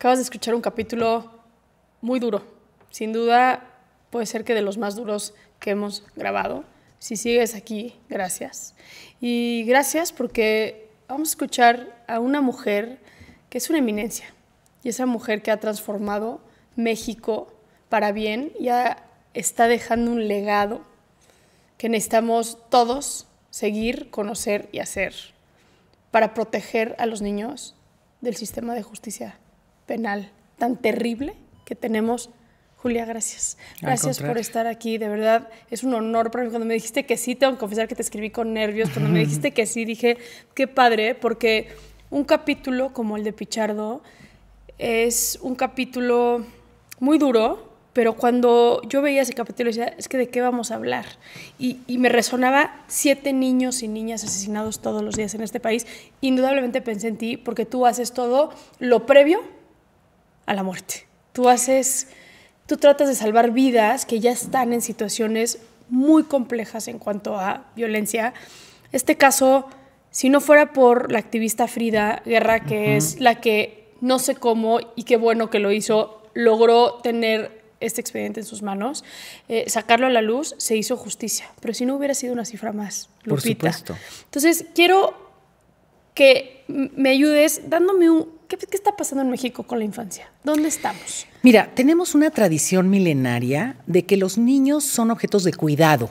Acabas de escuchar un capítulo muy duro. Sin duda, puede ser que de los más duros que hemos grabado. Si sigues aquí, gracias. Y gracias porque vamos a escuchar a una mujer que es una eminencia. Y esa mujer que ha transformado México para bien y está dejando un legado que necesitamos todos seguir, conocer y hacer para proteger a los niños del sistema de justicia penal tan terrible que tenemos. Julia, gracias. Gracias por estar aquí. De verdad, es un honor para Cuando me dijiste que sí, tengo que confesar que te escribí con nervios. Cuando me dijiste que sí, dije, qué padre, porque un capítulo como el de Pichardo es un capítulo muy duro, pero cuando yo veía ese capítulo decía, es que de qué vamos a hablar. Y, y, me resonaba siete niños y niñas asesinados todos los días en este país. Indudablemente pensé en ti, porque tú haces todo lo previo a la muerte. Tú haces, tú tratas de salvar vidas que ya están en situaciones muy complejas en cuanto a violencia. Este caso, si no fuera por la activista Frida Guerra, que es la que no sé cómo y qué bueno que lo hizo, logró tener este expediente en sus manos, eh, sacarlo a la luz, se hizo justicia. Pero si no hubiera sido una cifra más, Lupita. Por supuesto. Entonces, quiero que me ayudes dándome un, ¿Qué, está pasando en México con la infancia? ¿Dónde estamos? Mira, tenemos una tradición milenaria de que los niños son objetos de cuidado.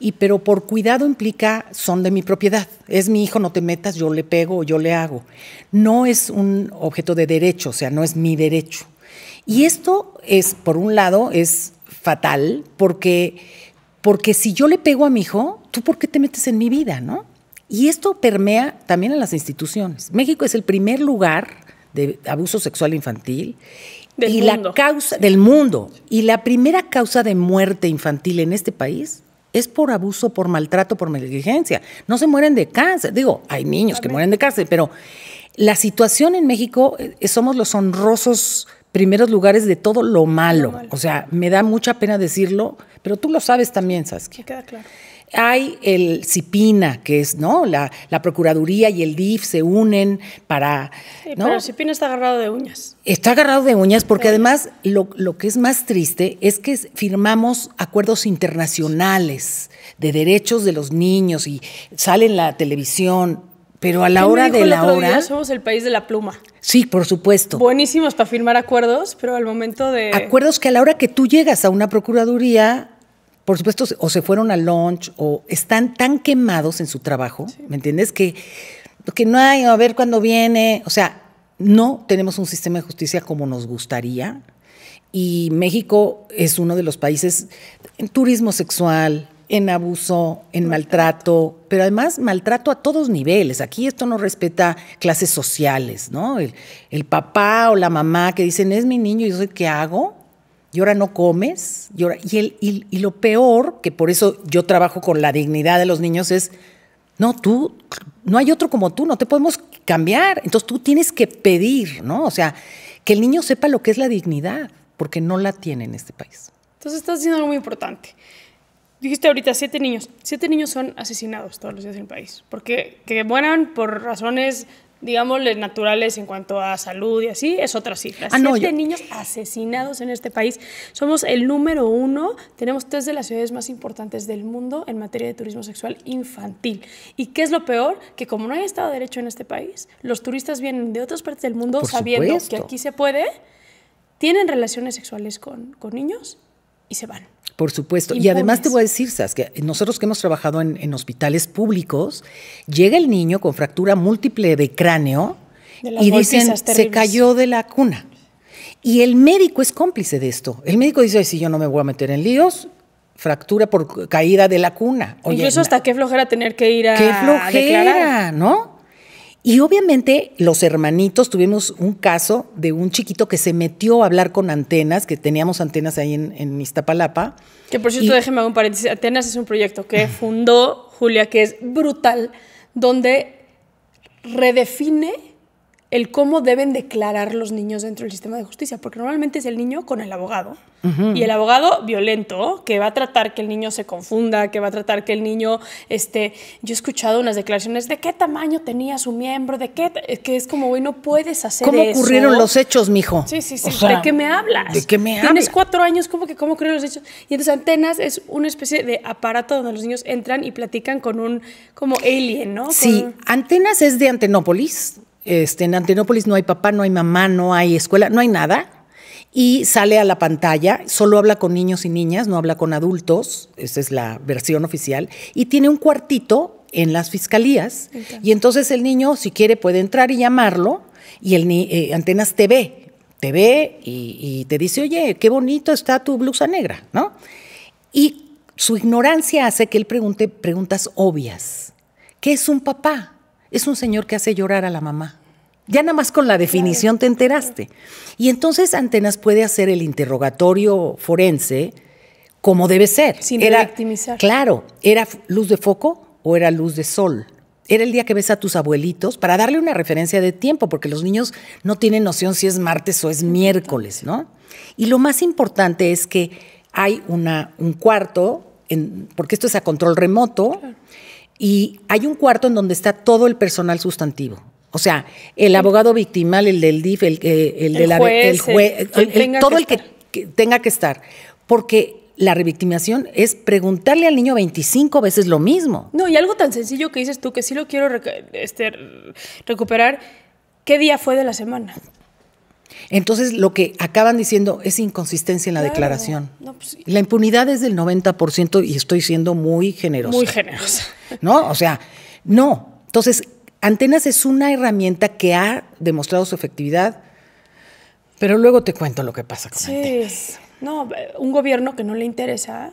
Y pero por cuidado implica son de mi propiedad. Es mi hijo, no te metas, yo le pego, yo le hago. No es un objeto de derecho, o sea, no es mi derecho. Y esto es, por un lado, es fatal porque, porque si yo le pego a mi hijo, ¿tú por qué te metes en mi vida, no? Y esto permea también a las instituciones. México es el primer lugar de abuso sexual infantil del mundo. la causa del mundo y la primera causa de muerte infantil en este país es por abuso, por maltrato, por negligencia. No se mueren de cáncer. Digo, hay niños que mueren de cáncer, pero la situación en México eh, somos los honrosos primeros lugares de todo lo malo. O sea, me da mucha pena decirlo, pero tú lo sabes también, Saskia. Me queda claro. Hay el CIPINA, que es, ¿no? La, Procuraduría y el DIF se unen para. ¿no? pero CIPINA está agarrado de uñas. Está agarrado de uñas porque además lo, que es más triste es que firmamos acuerdos internacionales de derechos de los niños y sale en la televisión, pero a la hora de la hora. somos el país de la pluma. Sí, por supuesto. Buenísimos para firmar acuerdos, pero al momento de. Acuerdos que a la hora que tú llegas a una procuraduría por supuesto, o se fueron a lunch o están tan quemados en su trabajo, ¿me entiendes? Que, que no hay, a ver cuándo viene. O sea, no tenemos un sistema de justicia como nos gustaría. Y México es uno de los países en turismo sexual, en abuso, en maltrato, pero además maltrato a todos niveles. Aquí esto no respeta clases sociales, ¿no? El, el papá o la mamá que dicen, es mi niño, ¿y yo sé qué hago? y ahora no comes. Y, el, y, lo peor, que por eso yo trabajo con la dignidad de los niños, es, no, tú, no hay otro como tú, no te podemos cambiar. Entonces tú tienes que pedir, ¿no? O sea, que el niño sepa lo que es la dignidad, porque no la tiene en este país. Entonces estás diciendo algo muy importante. Dijiste ahorita siete niños. Siete niños son asesinados todos los días en el país. Porque que mueran por razones digámosle, naturales en cuanto a salud y así, es otra cifra. Ah, no, niños asesinados en este país. Somos el número uno, tenemos tres de las ciudades más importantes del mundo en materia de turismo sexual infantil. ¿Y qué es lo peor? Que como no hay Estado de Derecho en este país, los turistas vienen de otras partes del mundo sabiendo que aquí se puede, tienen relaciones sexuales con, con niños y se van. Por supuesto. Y además te voy a decir, Sas, que nosotros que hemos trabajado en, hospitales públicos, llega el niño con fractura múltiple de cráneo y dicen, se cayó de la cuna. Y el médico es cómplice de esto. El médico dice, si yo no me voy a meter en líos, fractura por caída de la cuna. Y eso, hasta qué flojera tener que ir a qué flojera, ¿no? Y obviamente los hermanitos tuvimos un caso de un chiquito que se metió a hablar con antenas, que teníamos antenas ahí en, en Iztapalapa. Que por cierto, déjeme un paréntesis. Atenas es un proyecto que fundó Julia, que es brutal, donde redefine el cómo deben declarar los niños dentro del sistema de justicia, porque normalmente es el niño con el abogado y el abogado violento que va a tratar que el niño se confunda, que va a tratar que el niño, esté. yo he escuchado unas declaraciones de qué tamaño tenía su miembro, de qué, que es como, güey, no puedes hacer ¿Cómo ocurrieron los hechos, mijo? Sí, sí, sí. ¿De qué me hablas? ¿De qué me hablas? Tienes cuatro años, ¿cómo que cómo ocurrieron los hechos? Y entonces antenas es una especie de aparato donde los niños entran y platican con un como alien, ¿no? sí, antenas es de Antenópolis este, en Antenópolis no hay papá, no hay mamá, no hay escuela, no hay nada. Y sale a la pantalla, solo habla con niños y niñas, no habla con adultos, esa es la versión oficial, y tiene un cuartito en las fiscalías. Y entonces el niño, si quiere, puede entrar y llamarlo, y el eh, Antenas te ve, te ve y, y te dice, oye, qué bonito está tu blusa negra, ¿no? Y su ignorancia hace que él pregunte preguntas obvias. ¿Qué es un papá? es un señor que hace llorar a la mamá. Ya nada más con la definición te enteraste. Y entonces Antenas puede hacer el interrogatorio forense como debe ser. Sin victimizar. Claro, era luz de foco o era luz de sol. Era el día que ves a tus abuelitos para darle una referencia de tiempo, porque los niños no tienen noción si es martes o es miércoles, ¿no? Y lo más importante es que hay una, un cuarto, porque esto es a control remoto. Y hay un cuarto en donde está todo el personal sustantivo. O sea, el abogado victimal, el del DIF, el, el, de la, juez, juez todo el que, tenga que estar. Porque la revictimación es preguntarle al niño 25 veces lo mismo. No, y algo tan sencillo que dices tú, que sí lo quiero este, recuperar, ¿qué día fue de la semana? Entonces, lo que acaban diciendo es inconsistencia en la declaración. Pues la impunidad es del 90% y estoy siendo muy generosa. Muy generosa. ¿No? O sea, no. Entonces, Antenas es una herramienta que ha demostrado su efectividad, pero luego te cuento lo que pasa con sí. No, un gobierno que no le interesa,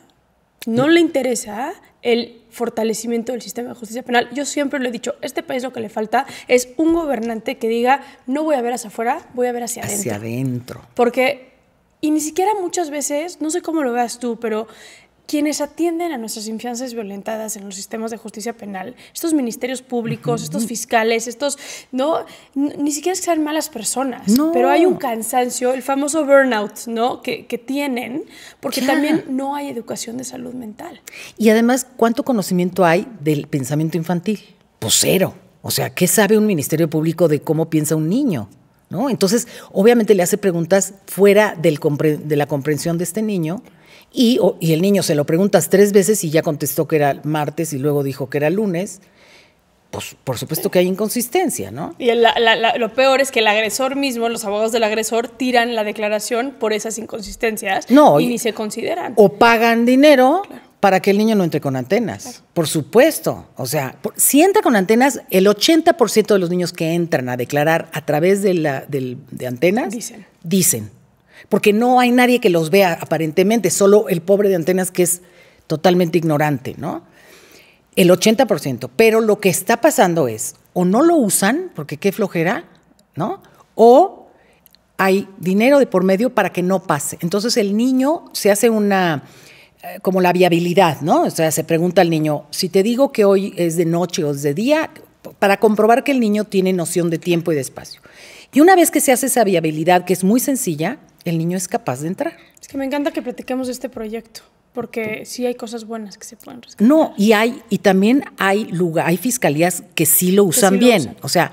no le interesa el fortalecimiento del sistema de justicia penal. Yo siempre lo he dicho, este país lo que le falta es un gobernante que diga, no voy a ver hacia afuera, voy a ver hacia adentro. Hacia adentro. Porque, y ni siquiera muchas veces, no sé cómo lo veas tú, pero quienes atienden a nuestras infancias violentadas en los sistemas de justicia penal, estos ministerios públicos, estos fiscales, estos, no, ni siquiera es que sean malas personas, pero hay un cansancio, el famoso burnout, ¿no? Que, que tienen, porque también no hay educación de salud mental. Y además, ¿cuánto conocimiento hay del pensamiento infantil? Pues cero. O sea, ¿qué sabe un ministerio público de cómo piensa un niño? ¿No? Entonces, obviamente le hace preguntas fuera del de la comprensión de este niño y, el niño se lo preguntas tres veces y ya contestó que era martes y luego dijo que era lunes. Pues por supuesto que hay inconsistencia, ¿no? Y lo peor es que el agresor mismo, los abogados del agresor, tiran la declaración por esas inconsistencias y, ni se consideran. O pagan dinero para que el niño no entre con antenas. Por supuesto. O sea, si entra con antenas, el 80% de los niños que entran a declarar a través de, la, antenas dicen. dicen porque no hay nadie que los vea aparentemente, solo el pobre de antenas que es totalmente ignorante, ¿no? El 80%, pero lo que está pasando es, o no lo usan, porque qué flojera, ¿no? O hay dinero de por medio para que no pase. Entonces el niño se hace una, eh, como la viabilidad, ¿no? O sea, se pregunta al niño, si te digo que hoy es de noche o es de día, para comprobar que el niño tiene noción de tiempo y de espacio. Y una vez que se hace esa viabilidad, que es muy sencilla, el niño es capaz de entrar. Es que me encanta que platiquemos de este proyecto, porque sí hay cosas buenas que se pueden rescatar. No, y hay y también hay lugar, hay fiscalías que sí lo usan bien. O sea,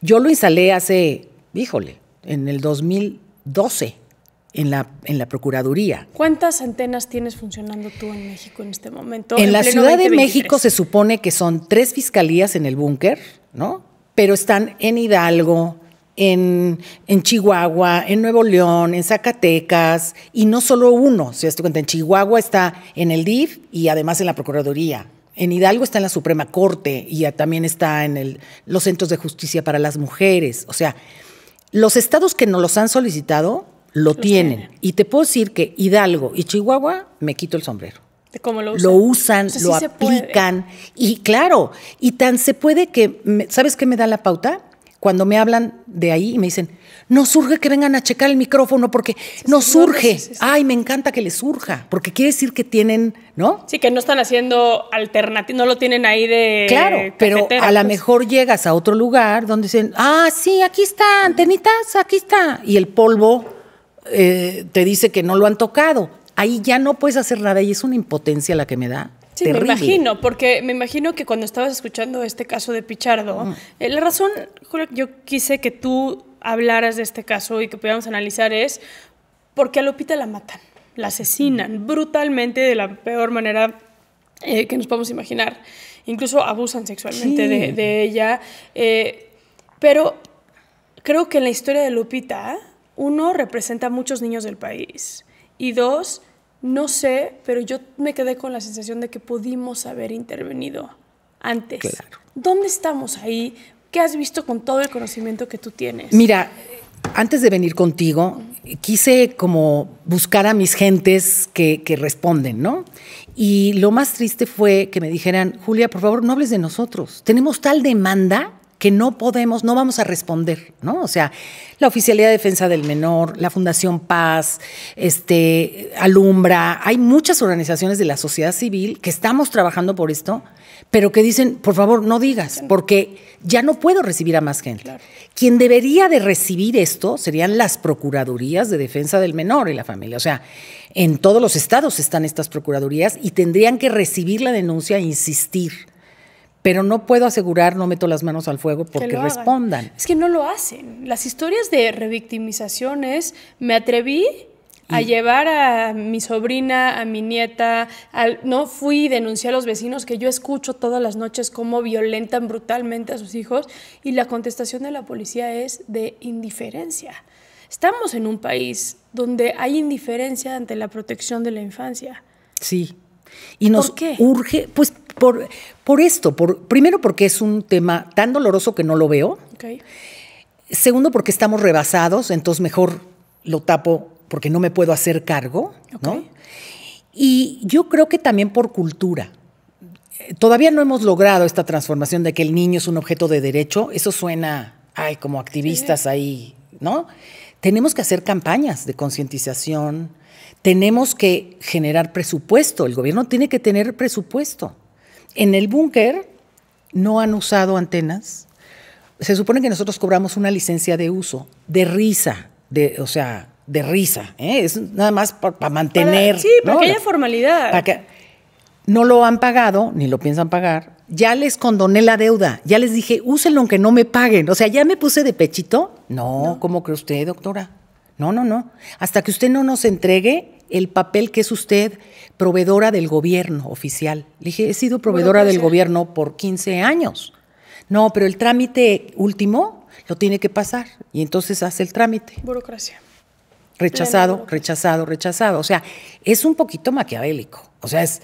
yo lo instalé hace, híjole, en el 2012 en la, en la Procuraduría. ¿Cuántas antenas tienes funcionando tú en México en este momento? En, la Ciudad de México se supone que son tres fiscalías en el búnker, ¿no? Pero están en Hidalgo, en, Chihuahua, en Nuevo León, en Zacatecas, y no solo uno, si te cuenta, en Chihuahua está en el DIF y además en la Procuraduría. En Hidalgo está en la Suprema Corte y también está en los centros de justicia para las mujeres. O sea, los estados que no los han solicitado lo tienen. Y te puedo decir que Hidalgo y Chihuahua me quito el sombrero. ¿Cómo lo usan? Lo usan, aplican. Y claro, y tan se puede que, ¿sabes qué me da la pauta? cuando me hablan de ahí y me dicen, no surge que vengan a checar el micrófono porque no surge. Ay, me encanta que les surja, porque quiere decir que tienen, ¿no? Sí, que no están haciendo alternativa, no lo tienen ahí de. Claro, pero a lo pues. mejor llegas a otro lugar donde dicen, ah, sí, aquí está, antenitas, aquí está. Y el polvo eh, te dice que no lo han tocado. Ahí ya no puedes hacer nada y es una impotencia la que me da. Sí, me imagino, porque me imagino que cuando estabas escuchando este caso de Pichardo, eh, la razón, yo quise que tú hablaras de este caso y que pudiéramos analizar es porque a Lupita la matan, la asesinan brutalmente de la peor manera eh, que nos podemos imaginar. Incluso abusan sexualmente de, ella. Eh, pero creo que en la historia de Lupita, uno, representa a muchos niños del país. Y dos, no sé, pero yo me quedé con la sensación de que pudimos haber intervenido antes. ¿Dónde estamos ahí? ¿Qué has visto con todo el conocimiento que tú tienes? Mira, antes de venir contigo, quise como buscar a mis gentes que, que, responden, ¿no? Y lo más triste fue que me dijeran, Julia, por favor, no hables de nosotros. Tenemos tal demanda que no podemos, no vamos a responder, ¿no? O sea, la Oficialía de Defensa del Menor, la Fundación Paz, este, Alumbra, hay muchas organizaciones de la sociedad civil que estamos trabajando por esto, pero que dicen, por favor, no digas, porque ya no puedo recibir a más gente. Quien debería de recibir esto serían las Procuradurías de Defensa del Menor y la Familia. O sea, en todos los estados están estas Procuradurías y tendrían que recibir la denuncia e insistir pero no puedo asegurar, no meto las manos al fuego porque respondan. Es que no lo hacen. Las historias de revictimización me atreví a llevar a mi sobrina, a mi nieta, no fui denuncié a los vecinos que yo escucho todas las noches cómo violentan brutalmente a sus hijos y la contestación de la policía es de indiferencia. Estamos en un país donde hay indiferencia ante la protección de la infancia. Sí. Y nos urge, pues por, esto, primero porque es un tema tan doloroso que no lo veo. Segundo porque estamos rebasados, entonces mejor lo tapo porque no me puedo hacer cargo. Y yo creo que también por cultura. Todavía no hemos logrado esta transformación de que el niño es un objeto de derecho. Eso suena, ay, como activistas ahí, ¿no? Tenemos que hacer campañas de concientización. Tenemos que generar presupuesto. El gobierno tiene que tener presupuesto. En el búnker no han usado antenas. Se supone que nosotros cobramos una licencia de uso, de risa, de, o sea, de risa. ¿eh? Es nada más para, mantener. sí, para que haya formalidad. no lo han pagado, ni lo piensan pagar. Ya les condoné la deuda, ya les dije, úsenlo aunque no me paguen. O sea, ya me puse de pechito. no. ¿cómo cree usted, doctora? No, no, no. Hasta que usted no nos entregue el papel que es usted proveedora del gobierno oficial. Le dije, he sido proveedora del gobierno por 15 años. No, pero el trámite último lo tiene que pasar y entonces hace el trámite. Burocracia. Rechazado, rechazado, rechazado. O sea, es un poquito maquiavélico. O sea, es,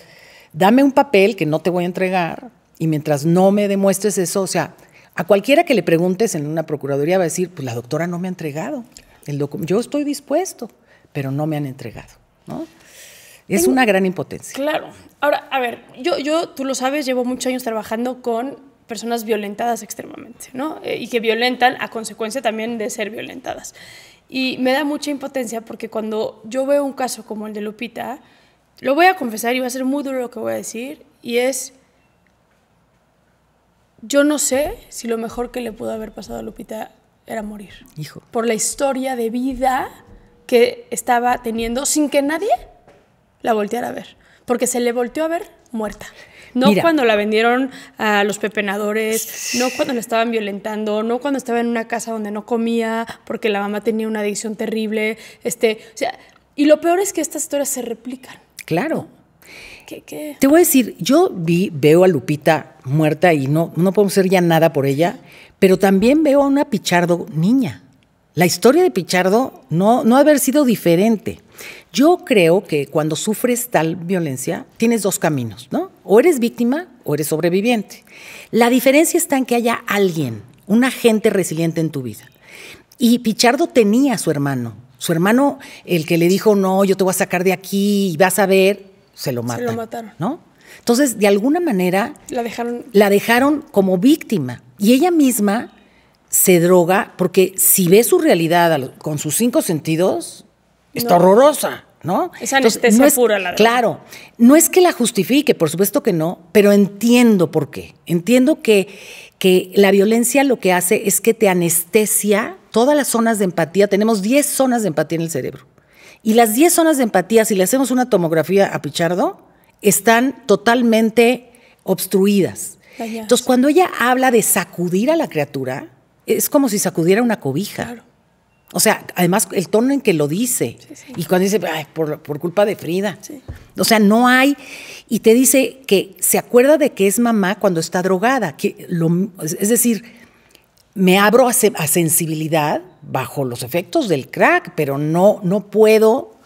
dame un papel que no te voy a entregar y mientras no me demuestres eso, o sea, a cualquiera que le preguntes en una procuraduría va a decir, pues la doctora no me ha entregado. Yo estoy dispuesto, pero no me han entregado, Es una gran impotencia. Claro. Ahora, a ver, yo, yo, tú lo sabes, llevo muchos años trabajando con personas violentadas extremadamente, ¿no? Eh, y que violentan a consecuencia también de ser violentadas. Y me da mucha impotencia porque cuando yo veo un caso como el de Lupita, lo voy a confesar y va a ser muy duro lo que voy a decir, y es, yo no sé si lo mejor que le pudo haber pasado a Lupita era morir. Hijo. Por la historia de vida que estaba teniendo sin que nadie la volteara a ver. Porque se le volteó a ver muerta. No cuando la vendieron a los pepenadores, no cuando la estaban violentando, no cuando estaba en una casa donde no comía porque la mamá tenía una adicción terrible. Este, o sea, y lo peor es que estas historias se replican. Claro. ¿Qué, Te voy a decir, yo vi, veo a Lupita muerta y no, no podemos hacer ya nada por ella, pero también veo a una Pichardo niña. La historia de Pichardo no, no ha haber sido diferente. Yo creo que cuando sufres tal violencia, tienes dos caminos, ¿no? O eres víctima o eres sobreviviente. La diferencia está en que haya alguien, un agente resiliente en tu vida. Y Pichardo tenía a su hermano. Su hermano, el que le dijo, no, yo te voy a sacar de aquí y vas a ver, se lo mataron. Se lo mataron. ¿No? Entonces, de alguna manera. La dejaron. La dejaron como víctima. Y ella misma se droga porque si ve su realidad con sus cinco sentidos, está horrorosa. ¿no? Esa anestesia es, pura, la verdad. Claro, no es que la justifique, por supuesto que no, pero entiendo por qué. Entiendo que, que la violencia lo que hace es que te anestesia todas las zonas de empatía. Tenemos 10 zonas de empatía en el cerebro. Y las 10 zonas de empatía, si le hacemos una tomografía a Pichardo, están totalmente obstruidas. Entonces, cuando ella habla de sacudir a la criatura, es como si sacudiera una cobija. O sea, además el tono en que lo dice. Y cuando dice, por, culpa de Frida. O sea, no hay. Y te dice que se acuerda de que es mamá cuando está drogada. Que lo, es decir, me abro a, a sensibilidad bajo los efectos del crack, pero no, no puedo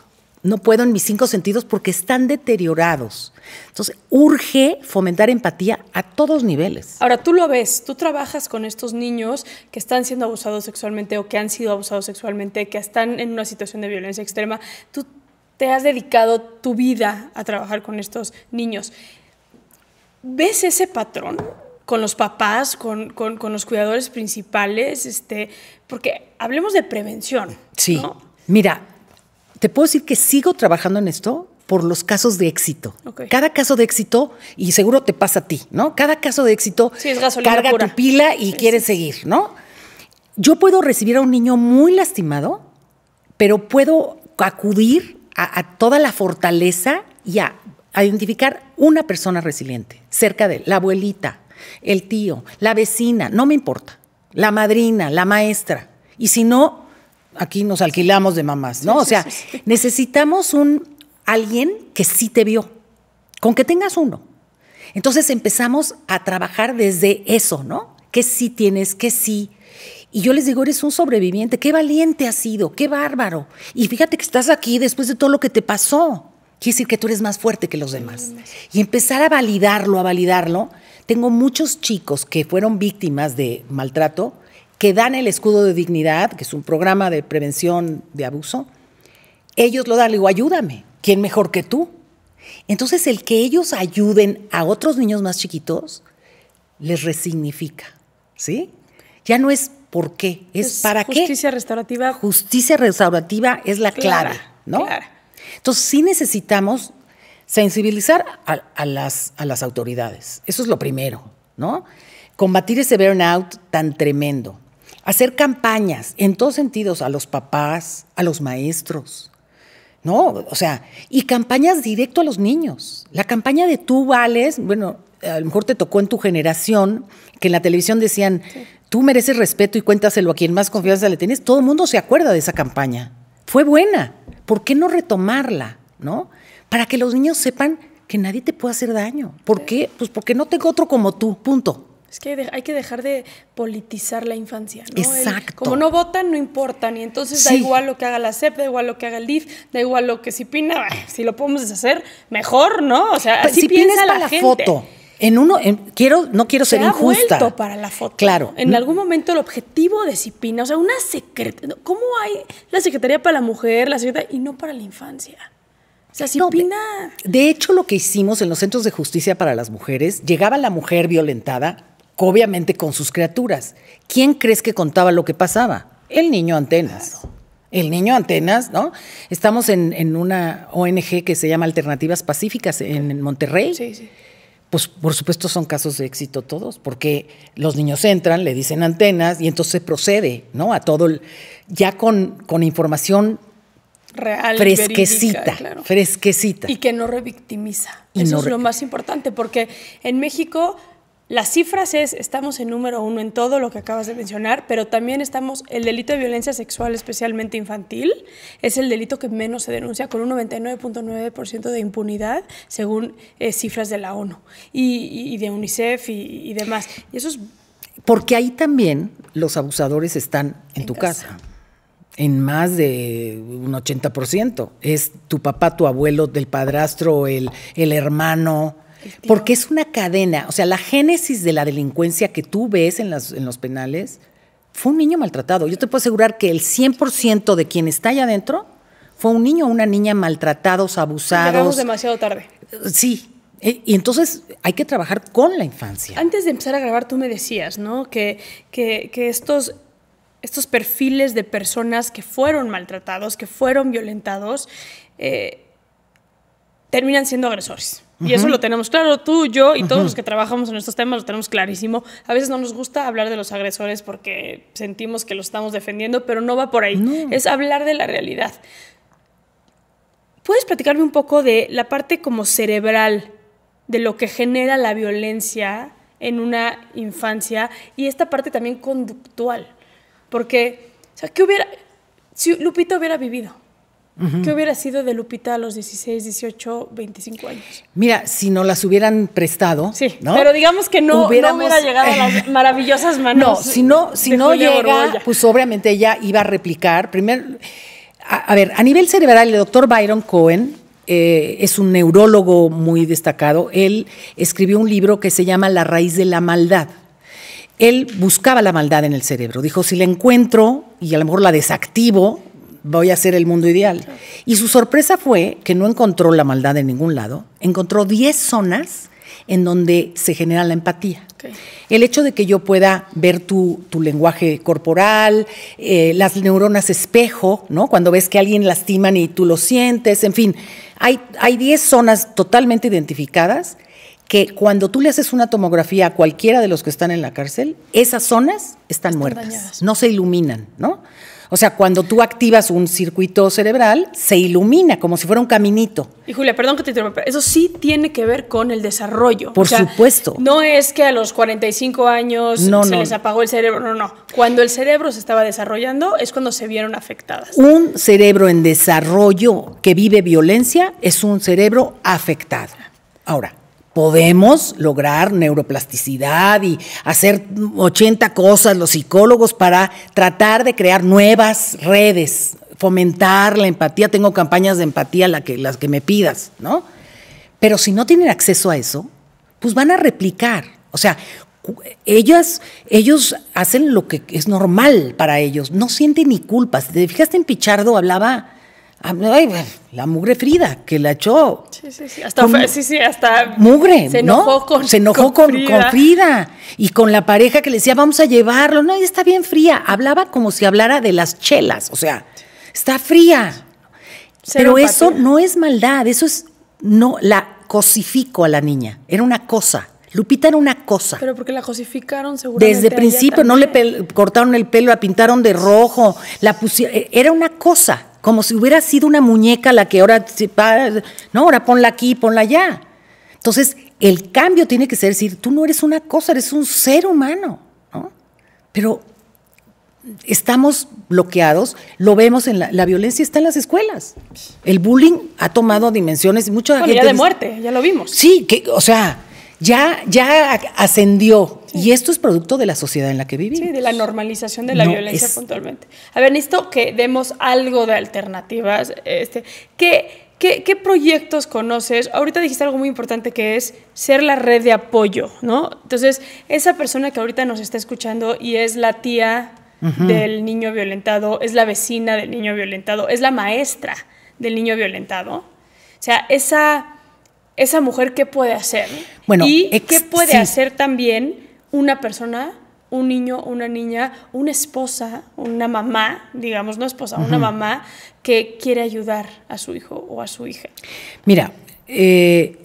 no puedo en mis cinco sentidos porque están deteriorados. Entonces, urge fomentar empatía a todos niveles. Ahora, tú lo ves, tú trabajas con estos niños que están siendo abusados sexualmente o que han sido abusados sexualmente, que están en una situación de violencia extrema. Tú te has dedicado tu vida a trabajar con estos niños. ¿Ves ese patrón? con los papás, con, los cuidadores principales, este, porque hablemos de prevención. Sí. Mira, te puedo decir que sigo trabajando en esto por los casos de éxito. Cada caso de éxito, y seguro te pasa a ti, ¿no? Cada caso de éxito carga tu pila y quieres seguir, ¿no? Yo puedo recibir a un niño muy lastimado, pero puedo acudir a, toda la fortaleza y a identificar una persona resiliente cerca de él, la abuelita, el tío, la vecina, no me importa, la madrina, la maestra. Y si no, aquí nos alquilamos de mamás, ¿no? o sea, necesitamos un alguien que sí te vio, con que tengas uno. Entonces empezamos a trabajar desde eso, ¿no? Que sí tienes, que sí. Y yo les digo, eres un sobreviviente, qué valiente has sido, qué bárbaro. Y fíjate que estás aquí después de todo lo que te pasó. Quiere decir que tú eres más fuerte que los demás. Y empezar a validarlo, a validarlo. Tengo muchos chicos que fueron víctimas de maltrato, que dan el escudo de dignidad, que es un programa de prevención de abuso, ellos lo dan, le digo, ayúdame, ¿quién mejor que tú? Entonces el que ellos ayuden a otros niños más chiquitos les resignifica, ¿sí? Ya no es por qué, es, para justicia qué. Justicia restaurativa. Justicia restaurativa es la clara, ¿no? Entonces sí necesitamos sensibilizar las, a las autoridades, eso es lo primero, ¿no? Combatir ese burnout tan tremendo hacer campañas en todos sentidos a los papás, a los maestros, ¿no? O sea, y campañas directo a los niños. La campaña de tú vales, bueno, a lo mejor te tocó en tu generación, que en la televisión decían, tú mereces respeto y cuéntaselo a quien más confianza le tienes. Todo el mundo se acuerda de esa campaña. Fue buena. ¿Por qué no retomarla, no? Para que los niños sepan que nadie te puede hacer daño. ¿Por qué? Pues porque no tengo otro como tú, punto. Es que hay que dejar de politizar la infancia, Exacto. como no votan, no importa Y entonces da igual lo que haga la CEP, da igual lo que haga el DIF, da igual lo que Cipina, si lo podemos deshacer, mejor, ¿no? O sea, pues así si piensa para la, foto. En uno, quiero, no quiero ser se injusta. para la foto. Claro. En algún momento el objetivo de Cipina, o sea, una secretaría. ¿Cómo hay la Secretaría para la Mujer, la Secretaría y no para la infancia? O sea, Cipina. de hecho, lo que hicimos en los centros de justicia para las mujeres, llegaba la mujer violentada obviamente con sus criaturas. ¿Quién crees que contaba lo que pasaba? El niño Antenas. El niño Antenas, ¿no? Estamos en, una ONG que se llama Alternativas Pacíficas en, Monterrey. Sí, sí. Pues por supuesto son casos de éxito todos, porque los niños entran, le dicen antenas y entonces procede, ¿no? A todo, el, ya con, con información real, fresquecita, fresquecita. Y que no revictimiza. Eso es lo más importante, porque en México las cifras es, estamos en número uno en todo lo que acabas de mencionar, pero también estamos, el delito de violencia sexual, especialmente infantil, es el delito que menos se denuncia, con un 99.9% de impunidad, según eh, cifras de la ONU y, de UNICEF y, demás. Y eso es... Porque ahí también los abusadores están en, tu casa. en más de un 80%. Es tu papá, tu abuelo, el padrastro, el hermano, porque es una cadena. O sea, la génesis de la delincuencia que tú ves en, en los penales fue un niño maltratado. Yo te puedo asegurar que el 100% de quien está allá adentro fue un niño o una niña maltratados, abusados. Llegamos demasiado tarde. Sí. E, y entonces hay que trabajar con la infancia. Antes de empezar a grabar, tú me decías, ¿no? Que, estos, estos perfiles de personas que fueron maltratados, que fueron violentados, eh, terminan siendo agresores. Y eso lo tenemos claro, tú, yo y todos los que trabajamos en estos temas lo tenemos clarísimo. A veces no nos gusta hablar de los agresores porque sentimos que los estamos defendiendo, pero no va por ahí. Es hablar de la realidad. ¿Puedes platicarme un poco de la parte como cerebral de lo que genera la violencia en una infancia y esta parte también conductual? Porque, o sea, ¿qué hubiera, si Lupita hubiera vivido? ¿Qué hubiera sido de Lupita a los 16, 18, 25 años? Mira, si no las hubieran prestado. Sí, pero digamos que no, hubiera llegado a las maravillosas manos. No, si no, si no llega, pues obviamente ella iba a replicar. Primero, a, ver, a nivel cerebral, el doctor Byron Cohen eh, es un neurólogo muy destacado. Él escribió un libro que se llama La raíz de la maldad él buscaba la maldad en el cerebro. Dijo, si la encuentro y a lo mejor la desactivo, voy a ser el mundo ideal. Y su sorpresa fue que no encontró la maldad en ningún lado, encontró 10 zonas en donde se genera la empatía. El hecho de que yo pueda ver tu, lenguaje corporal, eh, las neuronas espejo, ¿no? Cuando ves que alguien lastiman y tú lo sientes, en fin, hay 10 zonas totalmente identificadas que cuando tú le haces una tomografía a cualquiera de los que están en la cárcel, esas zonas están, muertas, no se iluminan, ¿no? O sea, cuando tú activas un circuito cerebral, se ilumina como si fuera un caminito. Y Julia, perdón que te interrumpa, eso sí tiene que ver con el desarrollo. Por supuesto. No es que a los 45 años se les apagó el cerebro, no, no. Cuando el cerebro se estaba desarrollando es cuando se vieron afectadas. Un cerebro en desarrollo que vive violencia es un cerebro afectado. Ahora, podemos lograr neuroplasticidad y hacer 80 cosas los psicólogos para tratar de crear nuevas redes, fomentar la empatía. Tengo campañas de empatía la que, las que me pidas, ¿no? Pero si no tienen acceso a eso, pues van a replicar. O sea, ellas, ellos hacen lo que es normal para ellos, no sienten ni culpa. Si te fijaste en Pichardo, hablaba Ah, pues, la mugre Frida, que la echó. Sí, sí, sí. Hasta, sí, mugre, se enojó ¿no? Frida. Se enojó con, Frida. y con la pareja que le decía, vamos a llevarlo. No, ella está bien fría. Hablaba como si hablara de las chelas, o sea, está fría. Pero eso no es maldad, eso es, no, la cosifico a la niña. Era una cosa. Lupita era una cosa. Pero porque la cosificaron seguramente. Desde principio, no le cortaron el pelo, la pintaron de rojo, la pusieron. Era una cosa como si hubiera sido una muñeca la que ahora, no, ahora ponla aquí, ponla allá. Entonces, el cambio tiene que ser decir, tú no eres una cosa, eres un ser humano, ¿no? Pero estamos bloqueados, lo vemos en la, la, violencia está en las escuelas. El bullying ha tomado dimensiones, mucha ya de muerte, ya lo vimos. Sí, que o sea, ya, ascendió. Y esto es producto de la sociedad en la que vivimos. Sí, de la normalización de la violencia puntualmente. A ver, listo, que demos algo de alternativas. Este, ¿qué, qué, proyectos conoces? Ahorita dijiste algo muy importante que es ser la red de apoyo, ¿no? Entonces, esa persona que ahorita nos está escuchando y es la tía del niño violentado, es la vecina del niño violentado, es la maestra del niño violentado. O sea, esa esa mujer qué puede hacer bueno, y qué puede hacer también una persona, un niño, una niña, una esposa, una mamá, digamos, no esposa, una mamá que quiere ayudar a su hijo o a su hija. Mira, eh,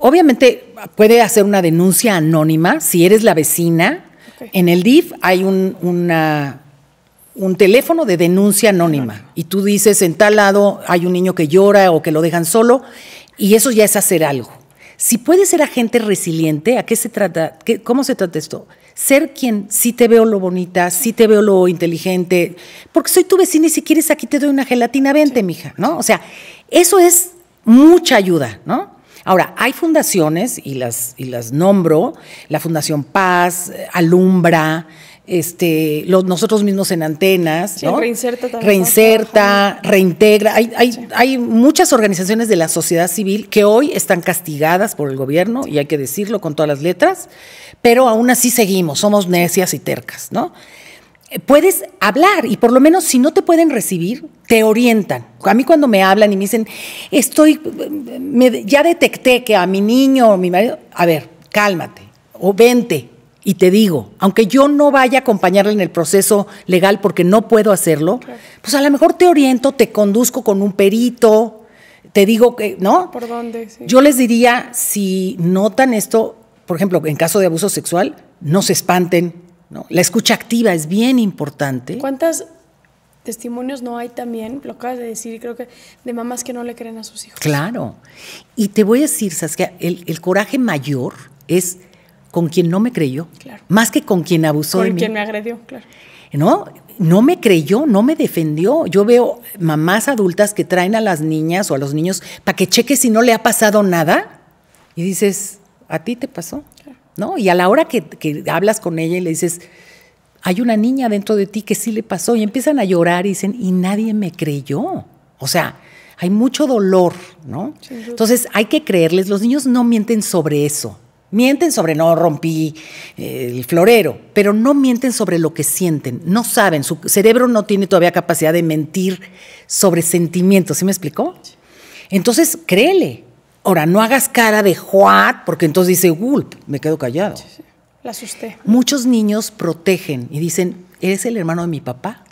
obviamente puede hacer una denuncia anónima si eres la vecina. En el DIF hay un, un teléfono de denuncia anónima y tú dices, en tal lado hay un niño que llora o que lo dejan solo y eso ya es hacer algo. Si puedes ser agente resiliente, ¿a qué se trata? ¿Cómo se trata esto? Ser quien sí te veo lo bonita, sí te veo lo inteligente, porque soy tu vecina y si quieres aquí te doy una gelatina, vente, mija, ¿no? O sea, eso es mucha ayuda, ¿no? Ahora, hay fundaciones, y las, y las nombro, la Fundación Paz, eh, Alumbra, este, nosotros mismos en antenas. reinserta reintegra. Hay, muchas organizaciones de la sociedad civil que hoy están castigadas por el gobierno, y hay que decirlo con todas las letras, pero aún así seguimos, somos necias y tercas, ¿no? Puedes hablar y por lo menos si no te pueden recibir, te orientan. A mí cuando me hablan y me dicen, estoy, ya detecté que a mi niño o mi marido, a ver, cálmate o vente, y te digo, aunque yo no vaya a acompañarle en el proceso legal porque no puedo hacerlo, pues a lo mejor te oriento, te conduzco con un perito, te digo que, ¿no? ¿Por dónde? Yo les diría, si notan esto, por ejemplo, en caso de abuso sexual, no se espanten, ¿no? La escucha activa es bien importante. ¿Cuántas testimonios no hay también, lo acabas de decir, creo que de mamás que no le creen a sus hijos. Claro. Y te voy a decir, Saskia, el coraje mayor es con quien no me creyó, más que con quien abusó de mí. Con quien me agredió, claro. ¿No? No me creyó, no me defendió. Yo veo mamás adultas que traen a las niñas o a los niños para que cheques si no le ha pasado nada y dices, a ti te pasó, ¿no? Y a la hora que, que hablas con ella y le dices, hay una niña dentro de ti que sí le pasó y empiezan a llorar y dicen, y nadie me creyó. O sea, hay mucho dolor, ¿no? Entonces hay que creerles, los niños no mienten sobre eso. Mienten sobre no rompí eh, el florero, pero no mienten sobre lo que sienten, no saben, su cerebro no tiene todavía capacidad de mentir sobre sentimientos, ¿sí me explicó? Entonces, créele. Ahora, no hagas cara de juat, porque entonces dice, gulp, me quedo callado. La asusté. Muchos niños protegen y dicen, eres el hermano de mi papá.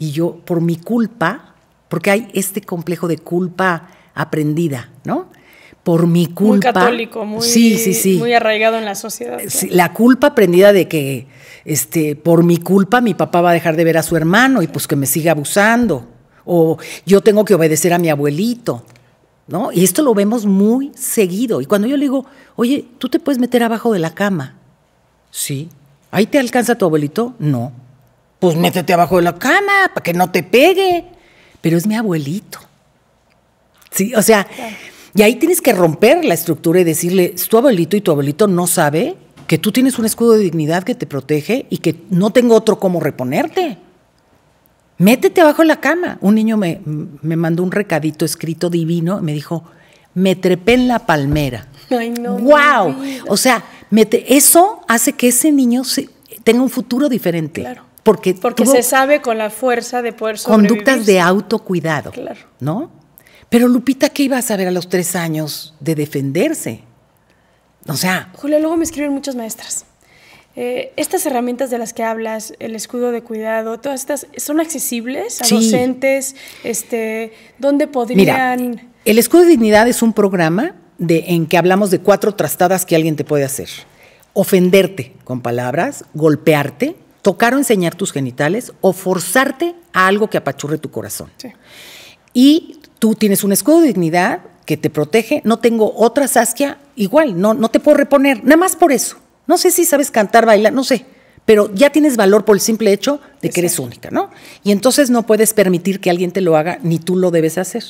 Y yo, por mi culpa, porque hay este complejo de culpa aprendida, ¿no? por mi culpa. Muy católico, muy, sí, sí, sí. muy arraigado en la sociedad. la culpa aprendida de que este, por mi culpa mi papá va a dejar de ver a su hermano y pues que me siga abusando. O yo tengo que obedecer a mi abuelito. ¿No? Y esto lo vemos muy seguido. Y cuando yo le digo, oye, tú te puedes meter abajo de la cama. Sí. ¿Ahí te alcanza tu abuelito? No. Pues métete abajo de la cama para que no te pegue. Pero es mi abuelito. Sí, o sea, y ahí tienes que romper la estructura y decirle, tu abuelito y tu abuelito no sabe que tú tienes un escudo de dignidad que te protege y que no tengo otro cómo reponerte. Métete abajo la cama. Un niño me, me mandó un recadito escrito divino y me dijo, me trepé en la palmera. Ay, no. ¡Wow! O sea, eso hace que ese niño tenga un futuro diferente. Claro. Porque, se sabe con la fuerza de poder sobrevivir. Conductas de autocuidado. Claro. ¿No? Pero Lupita, ¿qué ibas a ver a los tres años de defenderse? O sea... Julia, luego me escriben muchas maestras. Eh, estas herramientas de las que hablas, el escudo de cuidado, todas estas, ¿son accesibles a docentes? Este, ¿Dónde podrían...? el escudo de dignidad es un programa de, en que hablamos de cuatro trastadas que alguien te puede hacer. Ofenderte con palabras, golpearte, tocar o enseñar tus genitales o forzarte a algo que apachurre tu corazón. Sí. Y tú tienes un escudo de dignidad que te protege, no tengo otra Saskia igual, no, no te puedo reponer, nada más por eso. No sé si sabes cantar, bailar, no sé, pero ya tienes valor por el simple hecho de que eres única, ¿no? Y entonces no puedes permitir que alguien te lo haga, ni tú lo debes hacer.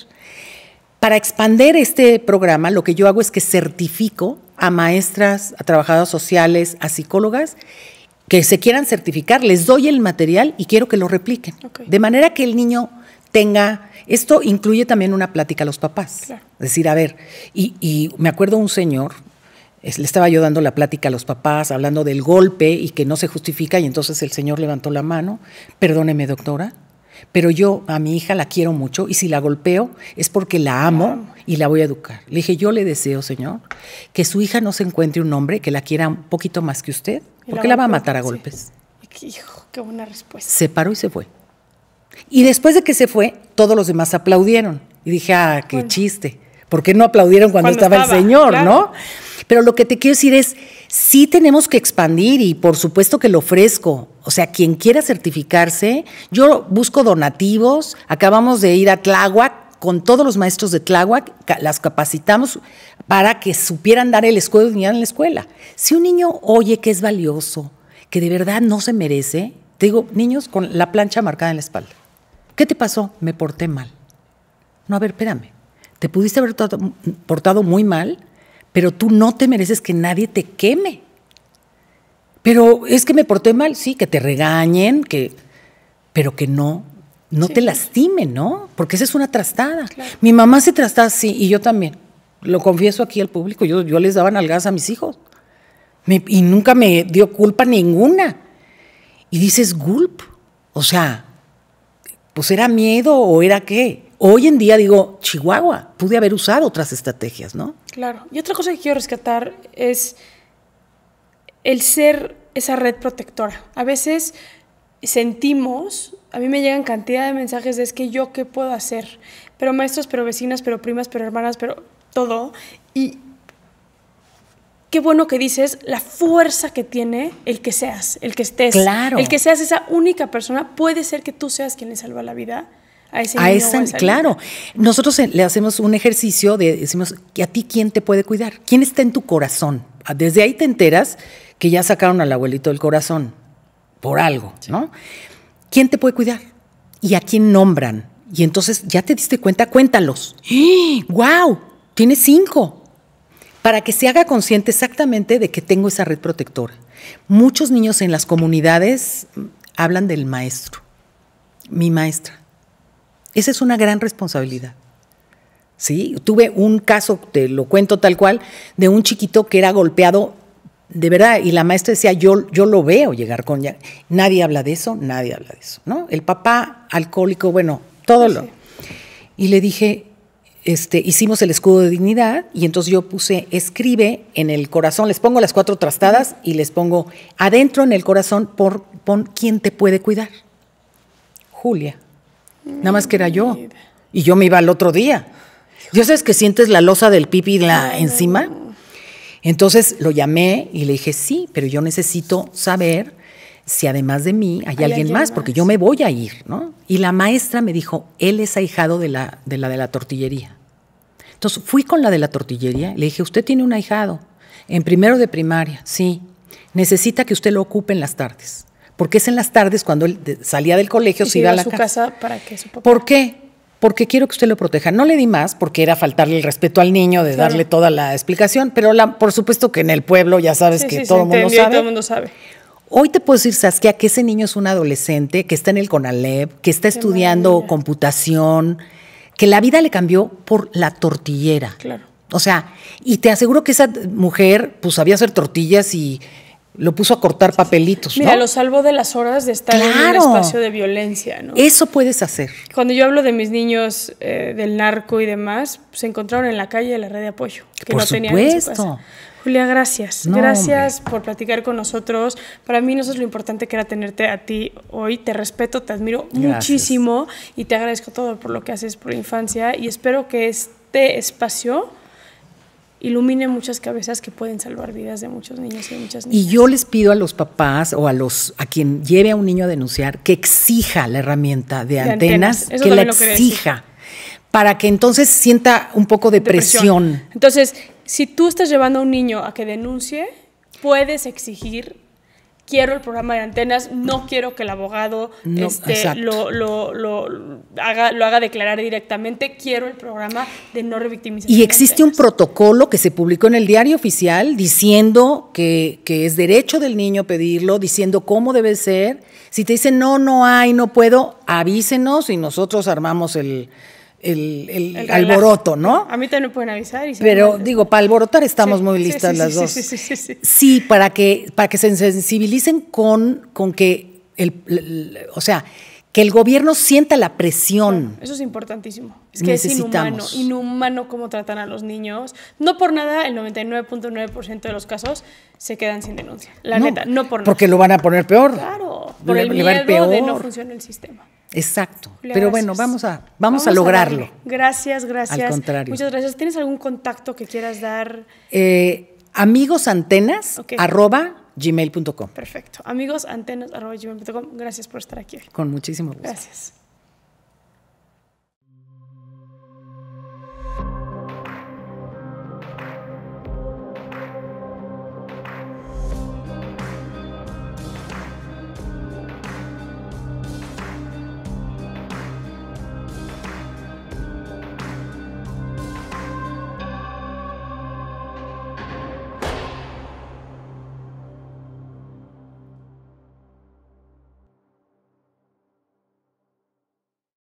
Para expander este programa, lo que yo hago es que certifico a maestras, a trabajadoras sociales, a psicólogas que se quieran certificar, les doy el material y quiero que lo repliquen. De manera que el niño tenga, esto incluye también una plática a los papás. Es decir, a ver, y, me acuerdo un señor, le estaba yo dando la plática a los papás, hablando del golpe y que no se justifica, y entonces el señor levantó la mano, perdóneme doctora, pero yo a mi hija la quiero mucho y si la golpeo es porque la amo y la voy a educar. Le dije, yo le deseo, señor, que su hija no se encuentre un hombre que la quiera un poquito más que usted, porque la, va a matar a golpes. Hijo, qué buena respuesta. Se paró y se fue. Y después de que se fue, todos los demás aplaudieron. Y dije, ah, qué chiste. ¿Por qué no aplaudieron cuando, estaba, el Señor, no? Pero lo que te quiero decir es, sí tenemos que expandir y por supuesto que lo ofrezco. O sea, quien quiera certificarse, yo busco donativos. Acabamos de ir a Tláhuac con todos los maestros de Tláhuac, las capacitamos para que supieran dar el escudo unidad en la escuela. Si un niño oye que es valioso, que de verdad no se merece, te digo, niños con la plancha marcada en la espalda. ¿Qué te pasó? Me porté mal. No, a ver, espérame. Te pudiste haber portado muy mal, pero tú no te mereces que nadie te queme. Pero es que me porté mal, sí, que te regañen, que, pero que no, no te lastimen, ¿no? Porque esa es una trastada. Mi mamá se trastaba así y yo también. Lo confieso aquí al público, yo, yo les daba nalgas a mis hijos. y nunca me dio culpa ninguna. Y dices, gulp. O sea, pues era miedo o era qué. Hoy en día digo, Chihuahua, pude haber usado otras estrategias, ¿no? Claro. Y otra cosa que quiero rescatar es el ser esa red protectora. A veces sentimos, a mí me llegan cantidad de mensajes de es que yo qué puedo hacer, pero maestros, pero vecinas, pero primas, pero hermanas, pero todo. Y qué bueno que dices la fuerza que tiene el que seas, el que estés. Claro. El que seas esa única persona, puede ser que tú seas quien le salva la vida a ese claro. Nosotros eh, le hacemos un ejercicio de decimos a ti quién te puede cuidar, quién está en tu corazón. Ah, desde ahí te enteras que ya sacaron al abuelito del corazón por algo, ¿no? ¿Quién te puede cuidar? ¿Y a quién nombran? Y entonces ya te diste cuenta, cuéntalos. ¡Wow! ¡Ah! Tienes cinco para que se haga consciente exactamente de que tengo esa red protectora. Muchos niños en las comunidades mm, hablan del maestro, mi maestra. Esa es una gran responsabilidad. ¿Sí? Tuve un caso, te lo cuento tal cual, de un chiquito que era golpeado de verdad, y la maestra decía, yo, yo lo veo llegar con... Ya. Nadie habla de eso, nadie habla de eso, ¿no? El papá alcohólico, bueno, todo lo... Y le dije, este, hicimos el escudo de dignidad y entonces yo puse, escribe en el corazón, les pongo las cuatro trastadas y les pongo adentro en el corazón, por, pon quién te puede cuidar. Julia. Nada más que era yo. Y yo me iba al otro día. ¿Ya sabes que sientes la losa del pipi la encima? Entonces lo llamé y le dije, sí, pero yo necesito saber si además de mí hay, alguien, más, porque yo me voy a ir, ¿no? Y la maestra me dijo, él es ahijado de la de la, de la tortillería. Entonces fui con la de la tortillería, le dije, usted tiene un ahijado, en primero de primaria, sí, necesita que usted lo ocupe en las tardes, porque es en las tardes cuando él salía del colegio, se iba a la casa. para que su ¿Por qué? porque quiero que usted lo proteja. No le di más porque era faltarle el respeto al niño de darle toda la explicación, pero la, por supuesto que en el pueblo ya sabes que todo el mundo sabe. Todo mundo sabe. Hoy te puedo decir, Saskia, que ese niño es un adolescente que está en el CONALEP, que está estudiando computación, que la vida le cambió por la tortillera. Claro. O sea, y te aseguro que esa mujer, pues sabía hacer tortillas y, lo puso a cortar papelitos. Mira, lo salvó de las horas de estar en un espacio de violencia, ¿no? Eso puedes hacer. Cuando yo hablo de mis niños eh, del narco y demás, pues, se encontraron en la calle de la red de apoyo, que por no tenían Julia, gracias. gracias por platicar con nosotros. Para mí no es lo importante que era tenerte a ti hoy. Te respeto, te admiro muchísimo y te agradezco todo por lo que haces por infancia y espero que este espacio ilumine muchas cabezas que pueden salvar vidas de muchos niños y muchas niñas. Y yo les pido a los papás o a los a quien lleve a un niño a denunciar que exija la herramienta de, antenas, que la exija para que entonces sienta un poco de presión. Entonces, si tú estás llevando a un niño a que denuncie, puedes exigir quiero el programa de antenas, no quiero que el abogado este, lo, haga, lo haga declarar directamente, quiero el programa de no revictimización. Y existe un protocolo que se publicó en el diario oficial diciendo que es derecho del niño pedirlo, diciendo cómo debe ser. Si te dicen no, no hay, no puedo, avísenos y nosotros armamos el, el, alboroto, ¿no? A mí también me pueden avisar. Pero digo, para alborotar estamos movilistas muy listas las dos. Sí, para que, para que se sensibilicen con, con que, el, o sea, que el gobierno sienta la presión. eso es importantísimo. Es que es inhumano, inhumano cómo tratan a los niños. No por nada, el 99.9% de los casos se quedan sin denuncia. La neta, no por nada. Porque lo van a poner peor. Claro, por el nivel peor. de no funciona el sistema. Exacto. Pero bueno, vamos a, vamos, a lograrlo. gracias, gracias. Al contrario. Muchas gracias. ¿Tienes algún contacto que quieras dar? Eh, Amigosantenas, arroba gmail.com. Perfecto. Amigos, antenas.gmail.com. Gracias por estar aquí. Con muchísimo gusto. Gracias.